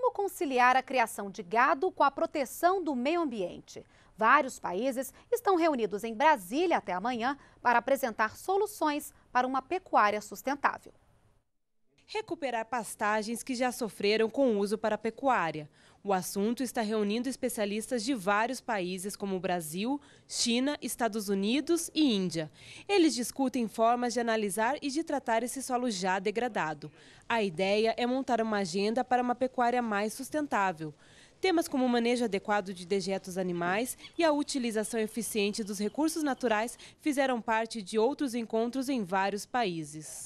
como conciliar a criação de gado com a proteção do meio ambiente. Vários países estão reunidos em Brasília até amanhã para apresentar soluções para uma pecuária sustentável recuperar pastagens que já sofreram com uso para pecuária. O assunto está reunindo especialistas de vários países, como Brasil, China, Estados Unidos e Índia. Eles discutem formas de analisar e de tratar esse solo já degradado. A ideia é montar uma agenda para uma pecuária mais sustentável. Temas como o manejo adequado de dejetos animais e a utilização eficiente dos recursos naturais fizeram parte de outros encontros em vários países.